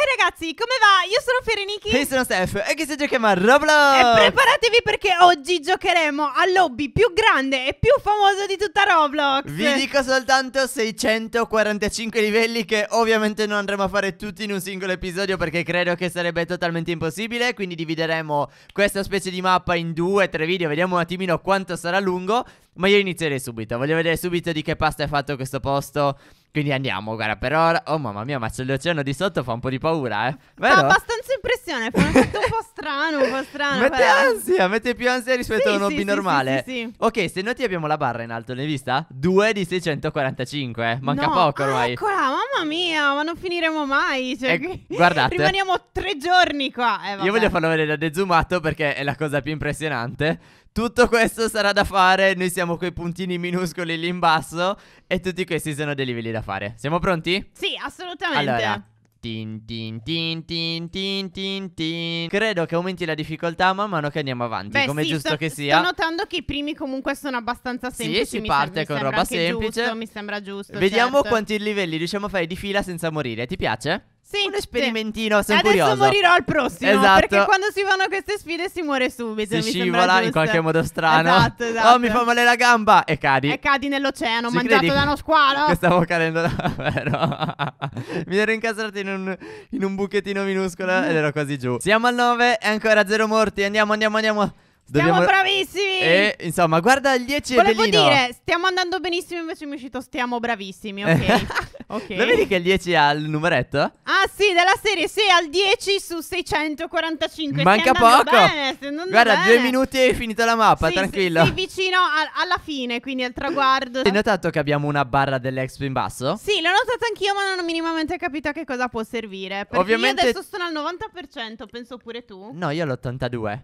Hey eh, ragazzi, come va? Io sono Fereniki E io sono Steph e che se giochiamo a Roblox E preparatevi perché oggi giocheremo al lobby più grande e più famoso di tutta Roblox Vi dico soltanto 645 livelli che ovviamente non andremo a fare tutti in un singolo episodio perché credo che sarebbe totalmente impossibile Quindi divideremo questa specie di mappa in due, tre video, vediamo un attimino quanto sarà lungo ma io inizierei subito, voglio vedere subito di che pasta è fatto questo posto quindi andiamo, guarda, per ora. Oh mamma mia, ma c'è l'oceano di sotto fa un po' di paura, eh. Vero? Fa abbastanza impressione, fa un effetto un po' strano, un po' strano. Mette però. ansia, mette più ansia rispetto sì, a un hobby sì, normale. Sì, sì, Ok, se noi ti abbiamo la barra in alto, l'hai vista? 2 di 645, eh. Manca no. poco ormai. Ah, eccola, mamma mia, ma non finiremo mai. Cioè, eh, guardate. Rimaniamo tre giorni qua. Eh, Io voglio farlo vedere da dezumato perché è la cosa più impressionante. Tutto questo sarà da fare, noi siamo quei puntini minuscoli lì in basso e tutti questi sono dei livelli da fare. Siamo pronti? Sì, assolutamente. Allora, Tin tin tin tin tin tin tin Credo che aumenti la difficoltà man mano che andiamo avanti Beh, Come sì, giusto sto, che sia Sto notando che i primi comunque sono abbastanza semplici Sì, si parte con roba semplice giusto, Mi sembra giusto Vediamo certo. quanti livelli riusciamo a fare di fila senza morire Ti piace? Sì, un sperimentino, sono Adesso curioso. morirò al prossimo, esatto. perché quando si fanno queste sfide si muore subito, Si scivola in qualche modo strano. Esatto, oh, esatto. Oh, mi fa male la gamba e cadi. E cadi nell'oceano, si mangiato credi? da uno squalo. Che stavo cadendo davvero. mi ero incastrato in un, in un buchettino minuscolo mm-hmm. ed ero quasi giù. Siamo al 9, e ancora zero morti, andiamo, andiamo, andiamo. Dobbiamo... Siamo bravissimi! E eh, insomma, guarda il 10 Volevo Edelino. dire, stiamo andando benissimo, invece mi è uscito stiamo bravissimi, ok? Eh, ok. Lo vedi che il 10 ha il numeretto? Ah sì, della serie, sì, al 10 su 645. Manca poco! Bene, guarda, bene. due minuti e finita la mappa, sì, tranquillo. Sì, sì vicino a, alla fine, quindi al traguardo. Hai notato che abbiamo una barra dell'expo in basso? Sì, l'ho notata anch'io, ma non ho minimamente capito a che cosa può servire. Perché Ovviamente... io adesso sono al 90%, penso pure tu. No, io all'82%.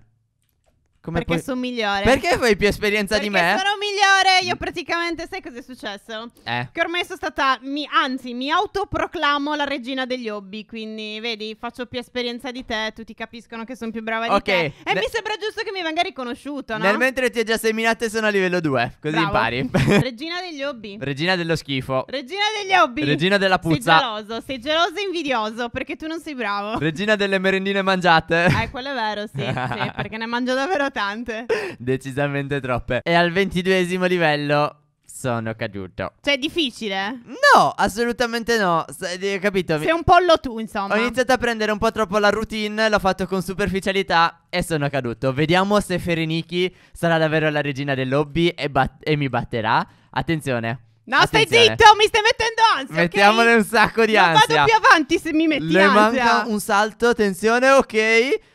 Come perché puoi... sono migliore. Perché fai più esperienza perché di me? Perché sono migliore. Io praticamente, sai cosa è successo? Eh. Che ormai sono stata, mi, anzi, mi autoproclamo la regina degli hobby. Quindi, vedi, faccio più esperienza di te. Tutti capiscono che sono più brava okay. di te. E ne... mi sembra giusto che mi venga riconosciuto, no? Nel mentre ti ho già seminato, sono a livello 2. Così Bravo. impari. regina degli hobby. Regina dello schifo. Regina degli hobby. Regina della puzza. Sei geloso, sei geloso e invidioso perché tu non sei bravo. Regina delle merendine mangiate. Eh, quello è vero, sì. sì perché ne mangio davvero tante. Decisamente troppe. E al ventiduesimo livello sono caduto. Cioè, è difficile? No, assolutamente no. S- eh, capito? Sei un pollo tu, insomma. Ho iniziato a prendere un po' troppo la routine, l'ho fatto con superficialità e sono caduto. Vediamo se Fereniki sarà davvero la regina del lobby e, bat- e mi batterà. Attenzione. No, Attenzione. stai zitto, mi stai mettendo ansia. Mettiamole okay? un sacco di ansia. Non vado più avanti se mi metti Le ansia. Le manca un salto, attenzione, ok.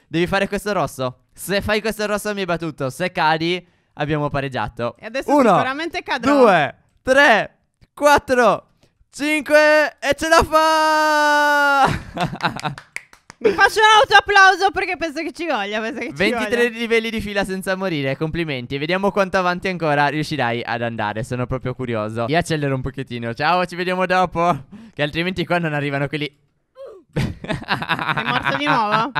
Devi fare questo rosso. Se fai questo rosso mi hai battuto. Se cadi, abbiamo pareggiato. E adesso Uno, sicuramente cadrò. Due, tre, quattro, cinque e ce la fa! Mi faccio un applauso perché penso che ci voglia. Penso che 23 voglia. livelli di fila senza morire, complimenti. Vediamo quanto avanti ancora riuscirai ad andare. Sono proprio curioso. Io accelero un pochettino. Ciao, ci vediamo dopo. Che altrimenti qua non arrivano quelli. È morto di nuovo?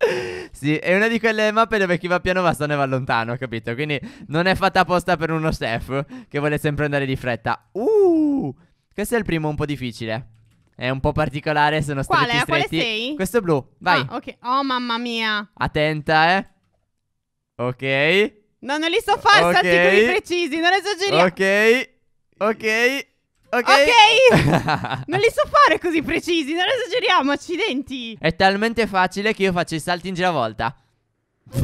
Sì, è una di quelle mappe dove chi va piano basta ne va lontano, capito? Quindi non è fatta apposta per uno chef che vuole sempre andare di fretta. Uh! Questo è il primo un po' difficile. È un po' particolare, sono stretti Quale? stretti. Quale sei? Questo è blu, vai. Ah, ok. Oh, mamma mia. Attenta, eh. Ok. No, non li so fare, okay. salti così precisi, non esageriamo. Ok. Ok. Ok? okay? non li so fare così precisi, non esageriamo, accidenti. È talmente facile che io faccio i salti in giravolta. Ti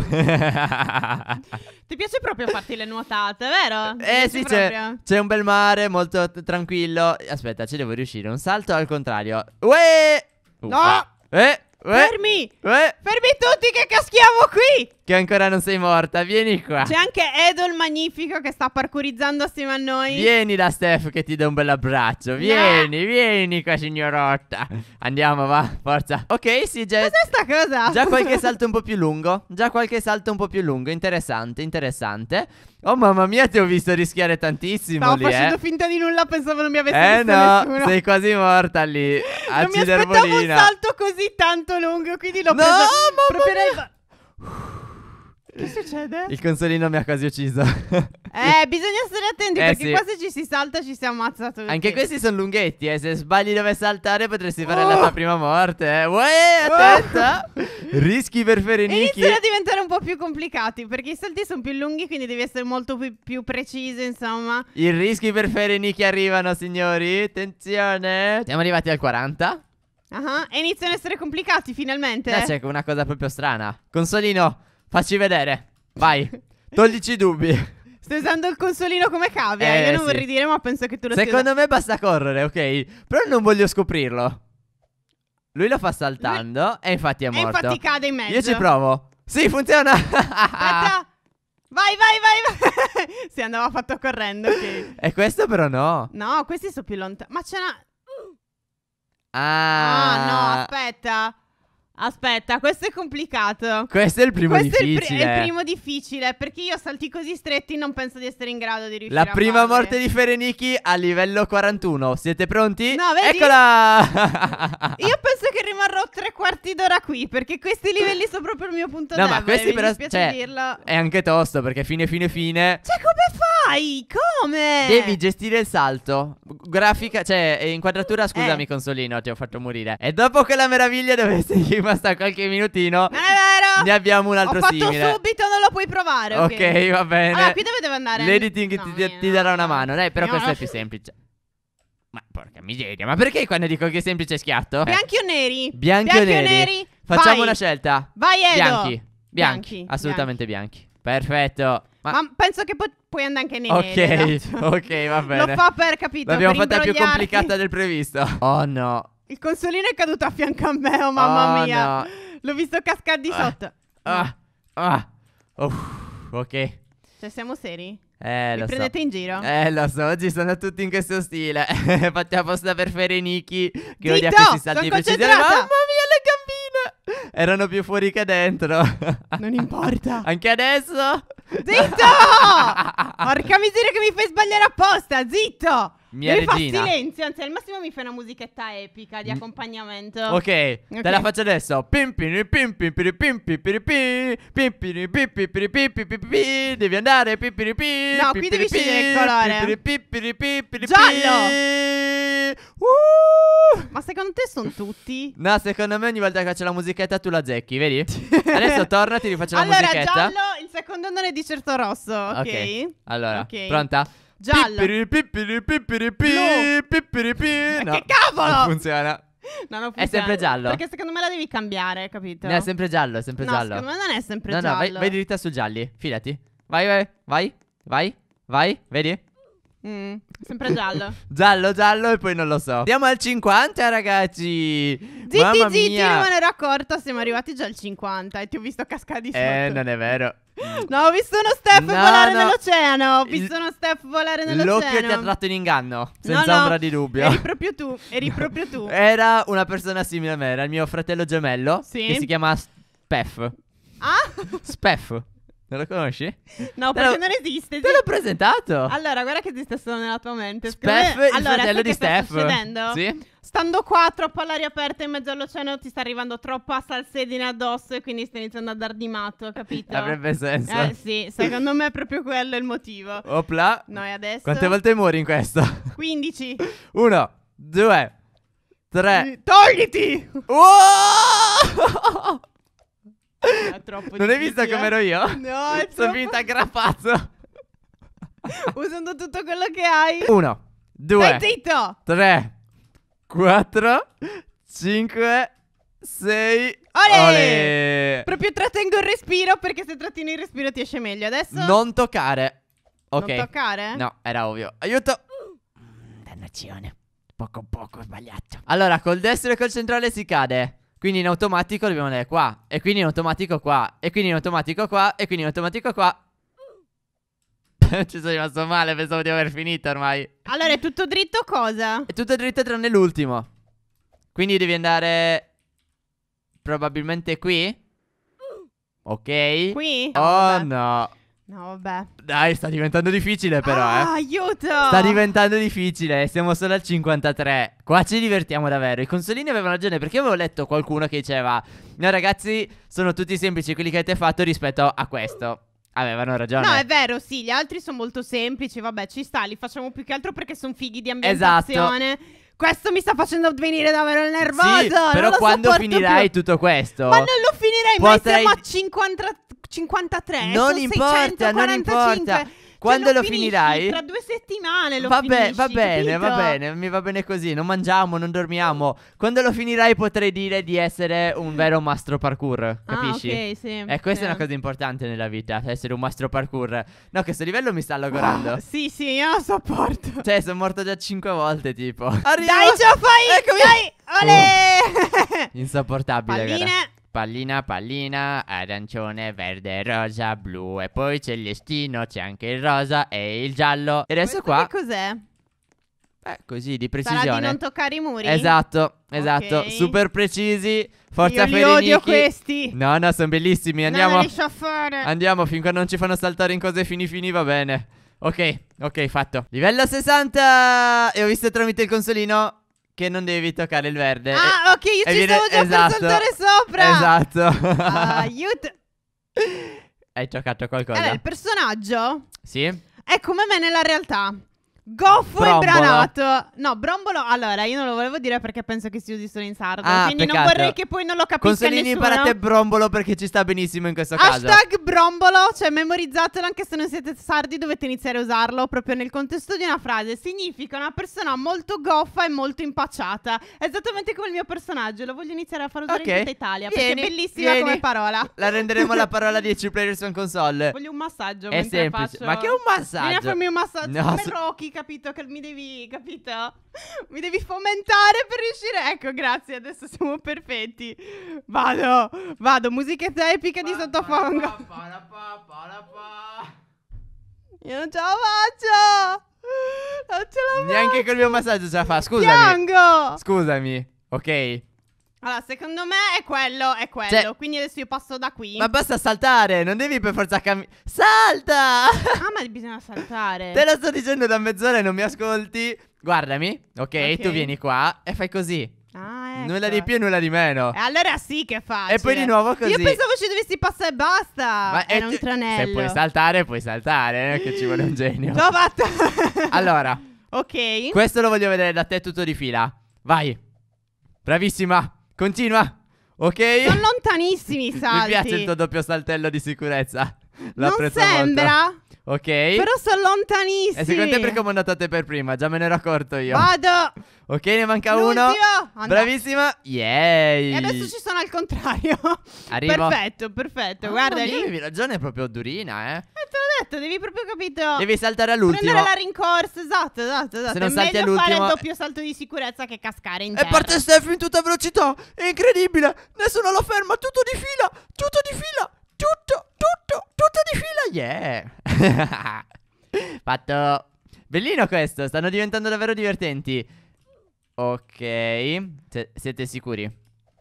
piace proprio farti le nuotate, vero? eh sì, c'è, c'è un bel mare, molto tranquillo. Aspetta, ci devo riuscire. Un salto al contrario. Uè! Uffa. No! Eh! Uè. Fermi! Uè. Fermi tutti che caschiamo qui! che ancora non sei morta, vieni qua. C'è anche Edo il Magnifico che sta parkourizzando assieme a noi. Vieni da Steph che ti do un bel abbraccio. Vieni, no. vieni qua signorotta. Andiamo, va, forza. Ok, sì, già... Cos'è sta cosa? Già qualche salto un po' più lungo, già qualche salto un po' più lungo, interessante, interessante. Oh mamma mia, ti ho visto rischiare tantissimo Stavo lì, facendo eh. finta di nulla, pensavo non mi avessi eh visto no, nessuno. sei quasi morta lì. A non mi aspettavo un salto così tanto lungo, quindi l'ho no, preso proprio mia. Che succede? Il consolino mi ha quasi ucciso. eh, bisogna stare attenti eh, perché sì. qua se ci si salta ci si ammazza tutti. Anche questi sono lunghetti, eh. Se sbagli dove saltare potresti fare oh! la tua prima morte, eh. Uè, attenta! Oh! Rischi per Ferenicchi. Iniziano a diventare un po' più complicati perché i salti sono più lunghi, quindi devi essere molto più, più preciso, insomma. I rischi per Ferenicchi arrivano, signori. Attenzione. Siamo arrivati al 40. Ah, uh -huh. e iniziano a essere complicati finalmente. Là c'è una cosa proprio strana. Consolino, Facci vedere. Vai. Toglici i dubbi. Sto usando il consolino come cavia. Eh, Io non eh, sì. vorrei dire, ma penso che tu lo Secondo me basta correre, ok? Però non voglio scoprirlo. Lui lo fa saltando Lui... e infatti è morto. E infatti cade in mezzo. Io ci provo. Sì, funziona. Aspetta. Vai, vai, vai, vai. sì, andava fatto correndo, ok. E questo però no. No, questi sono più lontani. Ma c'è una... Ah. Ah, no, aspetta. Aspetta, questo è complicato. Questo è il primo questo difficile. Questo è, pr- è, il primo difficile, perché io salti così stretti non penso di essere in grado di riuscire La prima a morte di Fereniki a livello 41. Siete pronti? No, vedi? Eccola! io penso che rimarrò tre quarti d'ora qui, perché questi livelli sono proprio il mio punto no, debole. No, ma questi però... Cioè, dirlo. è anche tosto, perché fine, fine, fine... Cioè, come dai, come? Devi gestire il salto. Grafica, cioè, eh, inquadratura, eh. scusami, eh. consolino, ti ho fatto morire. E dopo quella meraviglia dove sei rimasta qualche minutino. Non è vero! Ne abbiamo un altro simile. subito, non lo puoi provare. Ok, okay va bene. Allora, qui dove devo andare? L'editing no, ti, no, ti, darà una mano. Dai, però no, questo è più semplice. Ma porca miseria, ma perché quando dico che è semplice schiatto? Eh. Bianchi o neri? Bianchi, bianchi o neri? neri? Facciamo Vai. una scelta. Vai, Edo. Bianchi. Bianchi. bianchi. Assolutamente bianchi. bianchi. Perfetto. Ma... Ma, penso che pu- puoi andare anche nei Ok, esatto. ok, va bene. Lo fa per capito. L'abbiamo per fatta più complicata del previsto. Oh no. Il consolino è caduto a fianco a me, oh mamma oh, mia. No. L'ho visto cascare di ah, sotto. Ah, ah. Oh, ok. Cioè, siamo seri? Eh, Mi lo prendete so. in giro? Eh, lo so, oggi sono tutti in questo stile. Fatti apposta per Fereniki che Zitto, odia questi salti di precisione. Mamma mia, le gambine! Erano più fuori che dentro. non importa. Anche adesso? Zitto! Porca miseria che mi fai sbagliare apposta, zitto! Mia Devi regina. fa silenzio, anzi al massimo mi fai una musichetta epica di accompagnamento. Ok, okay. te la faccio adesso. Pimpini pimpini pimpini pimpini pimpini pimpini pimpini devi andare pimpini pimpini. No, qui devi scegliere il colore. Giallo. Ma secondo te sono tutti? No, secondo me ogni volta che faccio la musichetta tu la zecchi, vedi? adesso torna ti rifaccio la allora, musichetta. Allora, giallo secondo non è di certo rosso, ok? okay. Allora, okay. pronta? Giallo. Pippiri pippiri pippiri pippiri pippiri. No, che cavolo! Non funziona. No, non È sempre giallo. Perché secondo me la devi cambiare, capito? No, è sempre giallo, è sempre no, giallo. secondo me non è sempre no, giallo. No, no, vai, vai dritta su gialli, fidati. Vai, vai, vai, vai, vai, vedi? Mm, sempre giallo. giallo, giallo e poi non lo so. Andiamo al 50, ragazzi. Zitti, Mamma zitti, mia. non me ne ero accorto. Siamo arrivati già al 50 e ti ho visto cascare di Eh, non è vero. No, ho visto uno Steph no, volare no. nell'oceano. Ho visto uno Steph volare nell'oceano. L'occhio ti ha tratto in inganno, senza no, ombra di dubbio. Eri proprio tu, eri proprio tu. Era una persona simile a me, era il mio fratello gemello sì. che si chiama Speff Ah? Speff non lo conosci? No, te perché lo... non esiste. Te sì. l'ho presentato. Allora, guarda che esiste solo nella tua mente. Steph, il allora, fratello di Steph. Sta succedendo? Sì. Stando qua troppo all'aria aperta in mezzo all'oceano ti sta arrivando troppa salsedine addosso e quindi stai iniziando a dar di matto, capito? Avrebbe senso. Eh sì, secondo me è proprio quello il motivo. Opla. Noi adesso. Quante volte muori in questo? 15. 1, 2, 3. Togliti! Oh! troppo non hai visto come ero io? No, è Sono finita a Usando tutto quello che hai. Uno, due, Stai zitto! tre, quattro, cinque, sei. Olè! Olè! Proprio trattengo il respiro perché se trattieni il respiro ti esce meglio. Adesso Non toccare. Ok. non toccare? No, era ovvio. Aiuto. Dannazione. Poco a poco sbagliato. Allora, col destro e col centrale si cade. Quindi in automatico dobbiamo andare qua E quindi in automatico qua E quindi in automatico qua E quindi in automatico qua Ci sono rimasto male Pensavo di aver finito ormai Allora è tutto dritto cosa? È tutto dritto tranne l'ultimo Quindi devi andare Probabilmente qui Ok Qui? Oh, oh no No, vabbè. Dai, sta diventando difficile però, ah, eh. aiuto! Sta diventando difficile, siamo solo al 53. Qua ci divertiamo davvero. I consolini avevano ragione perché avevo letto qualcuno che diceva "No ragazzi, sono tutti semplici quelli che avete fatto rispetto a questo". Avevano ragione. No, è vero, sì, gli altri sono molto semplici, vabbè, ci sta, li facciamo più che altro perché sono fighi di esatto. ambientazione. Esatto. Questo mi sta facendo venire davvero nervoso. Sì, però quando finirai più. tutto questo? Ma non lo finirei mai, potrei... siamo a 53 53. Non importa, non importa. Cioè, Quando lo, lo finirai? Tra due settimane lo va finisci, Va bene, capito? va bene, mi va bene così. Non mangiamo, non dormiamo. Quando lo finirai potrei dire di essere un vero mastro parkour, ah, capisci? Ah, ok, sì. E eh, questa sì. è una cosa importante nella vita, essere un mastro parkour. No, questo livello mi sta logorando. Oh, ah, sì, sì, io lo sopporto. Cioè, sono morto già cinque volte, tipo. Arrivo. Dai, ce la fai! Eccomi. Dai, olè! Oh, insopportabile, Palline. Gara. Pallina, pallina, arancione, verde, rosa, blu E poi c'è celestino, c'è anche il rosa e il giallo E adesso Questo qua che cos'è? Beh, così, di precisione Sarà di non toccare i muri? Esatto, esatto okay. Super precisi Forza Io li Ferenichi. odio questi No, no, sono bellissimi Andiamo li fare. Andiamo, finché non ci fanno saltare in cose fini fini va bene Ok, ok, fatto Livello 60 E ho visto tramite il consolino che non devi toccare il verde. Ah, eh, ok, io ci viene... stavo già esatto, per saltare sopra. Esatto. Aiuto. Hai giocato qualcosa? Allora, eh, il personaggio? Sì. È come me nella realtà. Goffo Brombolo. e Branato. No, Brombolo. Allora, io non lo volevo dire perché penso che si usi solo in sardo. Ah, quindi peccato. non vorrei che poi non lo capisca Consolini nessuno. imparate Brombolo perché ci sta benissimo in questo Hashtag caso. Hashtag Brombolo, cioè memorizzatelo anche se non siete sardi, dovete iniziare a usarlo proprio nel contesto di una frase. Significa una persona molto goffa e molto impacciata. Esattamente come il mio personaggio. Lo voglio iniziare a far usare okay. in tutta Italia vieni, perché è bellissima vieni. come parola. La renderemo la parola 10 players on console. Voglio un massaggio. È semplice. Faccio... Ma che è un massaggio? Vieni a farmi un massaggio. No, come so... Rocky, capito che mi devi, capito? Mi devi fomentare per riuscire. Ecco, grazie, adesso siamo perfetti. Vado, vado, musichetta epica di sottofondo. Io non ce la faccio. Non ce la faccio. Neanche col mio massaggio ce la fa, scusami. Piango. Scusami, ok. Allora, secondo me è quello, è quello. Cioè- Quindi adesso io passo da qui. Ma basta saltare, non devi per forza camminare. Salta! ah, ma bisogna saltare. Te lo sto dicendo da mezz'ora e non mi ascolti. Guardami, ok, Ok. tu vieni qua e fai così. Ah, ecco. Nulla di più e nulla di meno. E allora sì che facile. E poi di nuovo così. Io pensavo ci dovessi passare e basta. Ma è un tranello. Se puoi saltare, puoi saltare, non che ci vuole un genio. L'ho fatto. Allora, ok. questo lo voglio vedere da te tutto di fila. Vai. Bravissima. Continua. Ok? Sono lontanissimi i salti. Mi piace il tuo doppio saltello di sicurezza. L'ho non sembra? Molto. Ok. Però sono lontanissimi. E eh, secondo te perché ho mandato a te per prima? Già me ne ero accorto io. Vado. Ok, ne manca L'ultimo. uno. Andà. Bravissima. Yay. E adesso ci sono al contrario. Arrivo. Perfetto, perfetto. Ah, Guarda lì. Avevi ragione, è proprio durina, eh. Eh, te l'ho detto, devi proprio capito. Devi saltare all'ultimo. Prendere la rincorsa, esatto, esatto, esatto. Se non è salti meglio all'ultimo. fare il doppio salto di sicurezza che cascare in terra. E parte Steph in tutta velocità. È incredibile. Nessuno lo ferma, tutto di fila, tutto di fila. Tutto, tutto, tutto di fila, yeah! Fatto. Bellino questo, stanno diventando davvero divertenti. Ok, Se siete sicuri?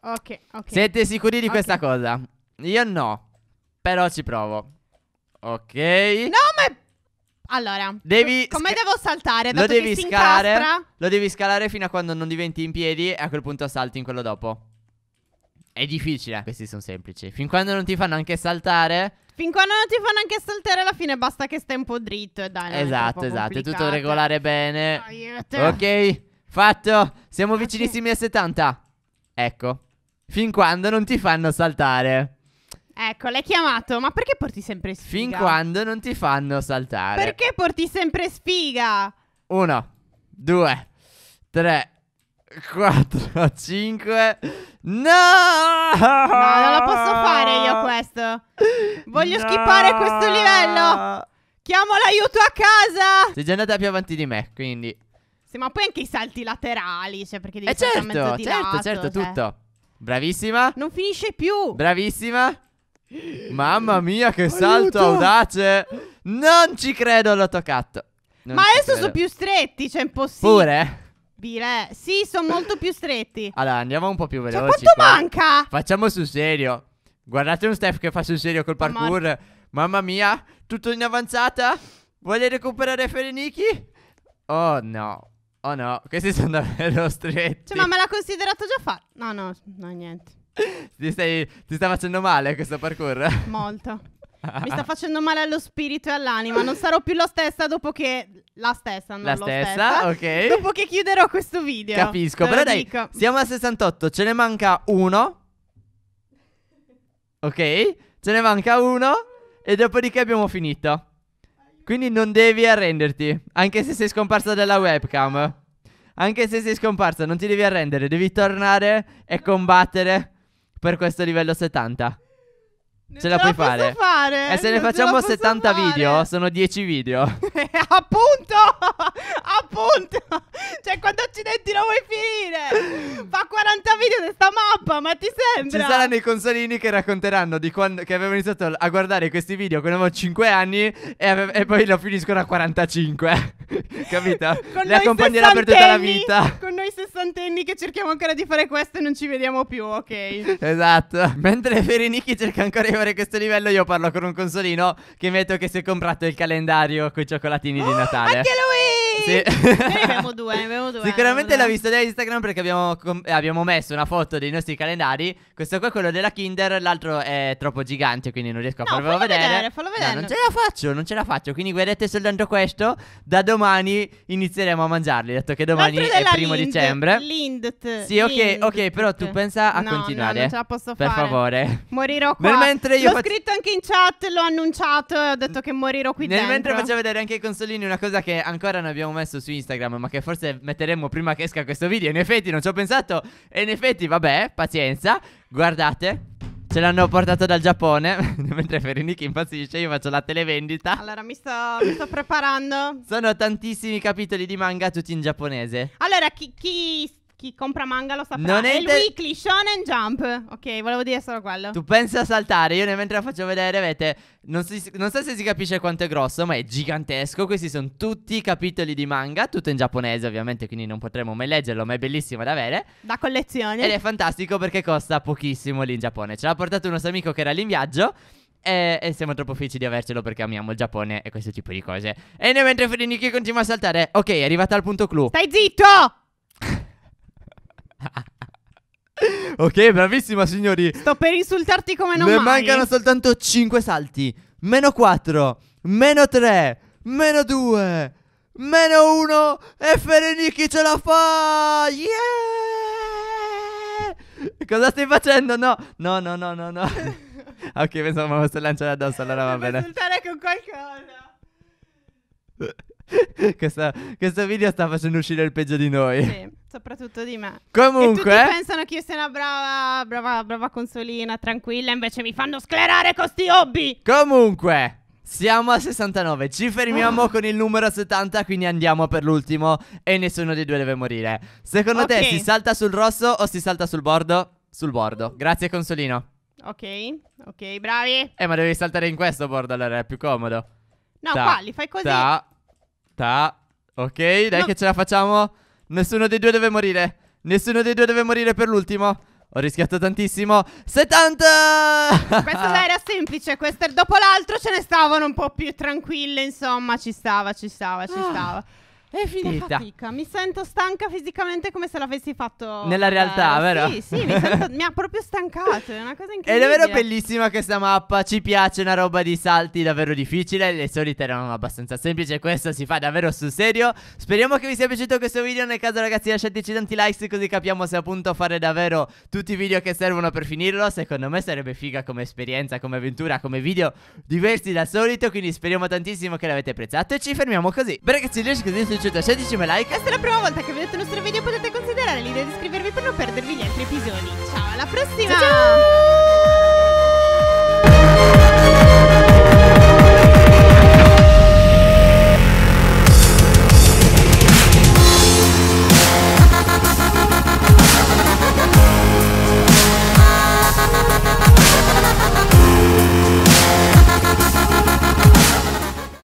Ok, ok. Siete sicuri di okay. questa cosa? Io no, però ci provo. Ok. No, ma... Allora, devi come devo saltare? Dato lo devi scalare. Incastra... Lo devi scalare fino a quando non diventi in piedi e a quel punto salti in quello dopo. È difficile. Questi sono semplici. Fin quando non ti fanno anche saltare. Fin quando non ti fanno anche saltare, alla fine basta che stai un po' dritto e dai. Esatto, esatto. È tutto regolare bene. Aiuto. Ok, fatto. Siamo vicinissimi a 70. Ecco. Fin quando non ti fanno saltare. Ecco, l'hai chiamato, ma perché porti sempre sfiga? Fin quando non ti fanno saltare. Perché porti sempre sfiga? Uno, due, tre, 4, 5. No! No, non la posso fare io questo. Voglio no! schipare questo livello. Chiamo l'aiuto a casa. Sei già andata più avanti di me, quindi. Sì, ma poi anche i salti laterali, cioè perché devi eh certo, certo, lato, certo, cioè. tutto. Bravissima. Non finisce più. Bravissima. Mamma mia, che aiuto! salto audace. Non ci credo, l'ho toccato. Non ma adesso sono più stretti, cioè impossibile. Pure? possibile. Sì, sono molto più stretti. Allora, andiamo un po' più cioè, veloci. Ma cioè, quanto qua. manca? Facciamo sul serio. Guardate un Steph che fa sul serio col parkour. Mor- Mamma mia, tutto in avanzata. Vuole recuperare Fereniki? Oh no. Oh no, questi sono davvero stretti. Cioè, ma me l'ha considerato già fatto? No, no, no, niente. ti, stai, ti sta facendo male questo parkour? Molto. Mi sta facendo male allo spirito e all'anima. Non sarò più la stessa dopo che. La stessa, non la stessa, stessa, ok. Dopo che chiuderò questo video. Capisco, però dai. Dico. Siamo a 68, ce ne manca uno. Ok, ce ne manca uno. E dopodiché abbiamo finito. Quindi non devi arrenderti. Anche se sei scomparsa dalla webcam. Anche se sei scomparsa, non ti devi arrendere. Devi tornare e combattere per questo livello 70. Non ce la puoi fare. fare. E eh, se ne facciamo 70 fare. video, sono 10 video. appunto! appunto! Cioè, quando accidenti non vuoi finire? Fa 40 video di sta mappa, ma ti sembra? Ci saranno i consolini che racconteranno di quando che avevano iniziato a guardare questi video quando avevo 5 anni e, ave- e poi lo finiscono a 45. Capito? Con Li accompagnerà per tutta la vita. Con noi sessantenni che cerchiamo ancora di fare questo e non ci vediamo più, ok? esatto. Mentre Fereniki cerca ancora i ricevere questo livello io parlo con un consolino che metto che si è comprato il calendario con i cioccolatini oh, di Natale. Anche lui! Sì. Noi ne abbiamo due, abbiamo due. Sicuramente l'ha visto da Instagram perché abbiamo, com- abbiamo, messo una foto dei nostri calendari. Questo qua è quello della Kinder, l'altro è troppo gigante, quindi non riesco a no, farvelo vedere. vedere. Fallo vedere. No, non ce la faccio, non ce la faccio. Quindi guardate soltanto questo. Da domani inizieremo a mangiarli, dato che domani è primo Lind, dicembre. Lindt. Sì, ok, Lindt. ok, però tu pensa a no, continuare. No, non ce la posso fare. Per favore. Morirò qua. Nel mentre io l'ho fac... scritto anche in chat, l'ho annunciato, ho detto che morirò qui Nel dentro. Nel mentre faccio vedere anche i consolini una cosa che ancora non abbiamo abbiamo messo su Instagram, ma che forse metteremo prima che esca questo video. In effetti non ci ho pensato. E in effetti, vabbè, pazienza. Guardate. Ce l'hanno portato dal Giappone. Mentre Ferenichi impazzisce, io faccio la televendita. Allora, mi sto, mi sto, preparando. Sono tantissimi capitoli di manga, tutti in giapponese. Allora, chi, chi chi compra manga lo saprà. Non è, è il weekly Shonen Jump. Ok, volevo dire solo quello. Tu pensa a saltare, io ne mentre la faccio vedere, vedete. non, si, non, so se si capisce quanto è grosso, ma è gigantesco. Questi sono tutti i capitoli di manga, tutto in giapponese ovviamente, quindi non potremo mai leggerlo, ma è bellissimo da avere. Da collezione. Ed è fantastico perché costa pochissimo lì in Giappone. Ce l'ha portato un nostro amico che era lì in viaggio. E, siamo troppo felici di avercelo perché amiamo il Giappone e questo tipo di cose. E mentre Freniki continua a saltare, ok, è arrivata al punto clou. Stai zitto! ok, bravissima signori. Sto per insultarti come non Ne mai. mancano soltanto 5 salti. Meno 4, meno 3, meno 2, meno 1 e Fereniki ce la fa! Yeah! Cosa stai facendo? No, no, no, no, no, no. ok, pensavo mi fosse lanciare addosso, allora va bene. Devo insultare con qualcosa. Questa, questo video sta facendo uscire il peggio di noi. Sì soprattutto di me. Comunque. Che tutti pensano che io sia una brava, brava, brava consolina, tranquilla, invece mi fanno sclerare con sti hobby. Comunque. Siamo a 69, ci fermiamo oh. con il numero 70, quindi andiamo per l'ultimo e nessuno dei due deve morire. Secondo okay. te si salta sul rosso o si salta sul bordo? Sul bordo. Grazie consolino. Ok, ok, bravi. Eh, ma devi saltare in questo bordo allora, è più comodo. No, ta, qua li fai così. Ta, ta. Ok, dai no. che ce la facciamo. Nessuno dei due deve morire. Nessuno dei due deve morire per l'ultimo. Ho rischiato tantissimo. 70! Questo era semplice, questo dopo l'altro ce ne stavano un po' più tranquille, insomma, ci stava, ci stava, ci ah. stava. È finita. fatica. Mi sento stanca fisicamente come se l'avessi fatto nella realtà, eh, vero? Sì, sì, mi, sento, mi, ha proprio stancato. È una cosa incredibile. È davvero bellissima questa mappa. Ci piace una roba di salti davvero difficile. Le solite erano abbastanza semplici. Questo si fa davvero sul serio. Speriamo che vi sia piaciuto questo video. Nel caso, ragazzi, lasciateci tanti likes così capiamo se appunto fare davvero tutti i video che servono per finirlo. Secondo me sarebbe figa come esperienza, come avventura, come video diversi dal solito. Quindi speriamo tantissimo che l'avete apprezzato. E ci fermiamo così. Beh, ragazzi, riesci così su piaciuta 16 me like. Questa è la prima volta che vedete il nostro video potete considerare l'idea di iscrivervi per non perdervi gli altri episodi. Ciao, alla prossima! ciao! ciao!